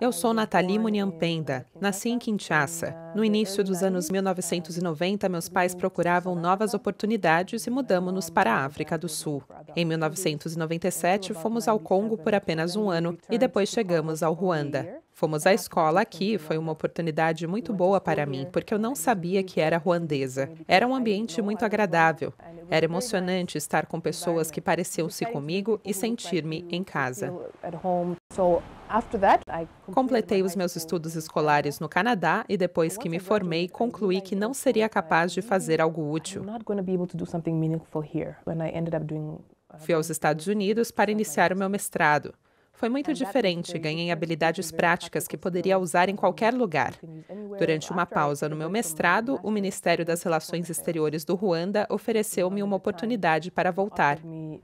Eu sou Nathalie Munyampenda. Nasci em Kinshasa. Uh, no início dos anos 1990, uh, meus pais procuravam novas oportunidades e mudamos-nos para a África do Sul. Em 1997, fomos ao Congo por apenas um ano e depois chegamos ao Ruanda. Fomos à escola aqui, foi uma oportunidade muito boa para mim, porque eu não sabia que era ruandesa. Era um ambiente muito agradável. Era emocionante estar com pessoas que pareciam-se comigo e sentir-me em casa. Completei os meus estudos escolares no Canadá e depois que me formei, concluí que não seria capaz de fazer algo útil. Uh, Fui aos Estados Unidos para iniciar o meu mestrado. Foi muito diferente, ganhei né, habilidades práticas que poderia né, usar em qualquer lugar. Durante uma pausa no meu mestrado, o Ministério das Relações Exteriores do Ruanda ofereceu-me uma oportunidade para voltar. Uh,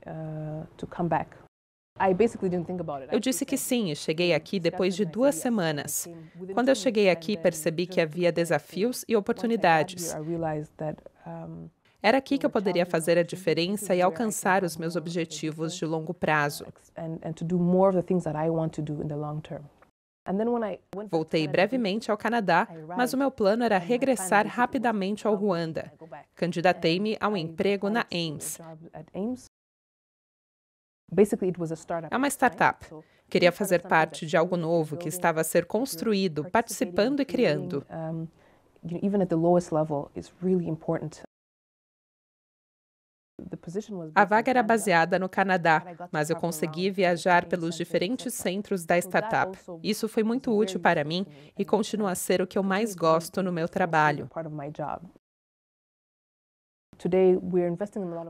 eu disse que sim e cheguei aqui depois de duas semanas. Quando eu cheguei aqui, percebi que havia desafios e oportunidades. Era aqui que eu poderia fazer a diferença e alcançar os meus objetivos de longo prazo. Voltei brevemente ao Canadá, mas o meu plano era regressar rapidamente ao Ruanda. Candidatei-me a um emprego na Ames. É uma startup. Queria fazer parte de algo novo que estava a ser construído, participando e criando. A vaga era baseada no Canadá, mas eu consegui viajar pelos diferentes centros da startup. Isso foi muito útil para mim e continua a ser o que eu mais gosto no meu trabalho.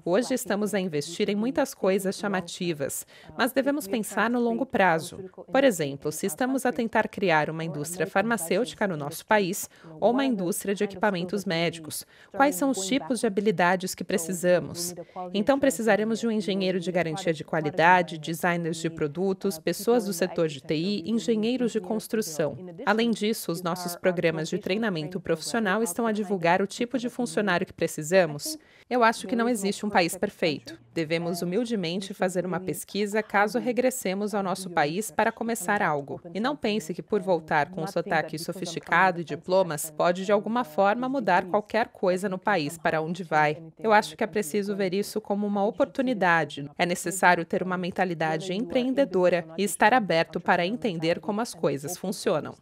Hoje estamos a investir em muitas coisas chamativas, uh, mas devemos pensar no longo prazo. Por exemplo, se estamos a tentar criar uma indústria farmacêutica no nosso país ou uma indústria de equipamentos médicos, quais são os tipos de habilidades que precisamos? Então, precisaremos de um engenheiro de garantia de qualidade, designers de produtos, uh, pessoas do setor de TI, engenheiros de construção. Além disso, os nossos uh, programas de treinamento profissional estão a divulgar o tipo de funcionário que precisamos. Eu acho que não existe um país perfeito. Devemos é, humildemente fazer uma pesquisa caso regressemos ao nosso país para começar algo. E não pense que por é, voltar com um sotaque é sofisticado e diplomas pode de né? alguma forma mudar qualquer coisa no país para onde vai. Eu acho que é preciso ver isso como uma oportunidade. É necessário ter uma mentalidade empreendedora e estar aberto para entender como as coisas funcionam.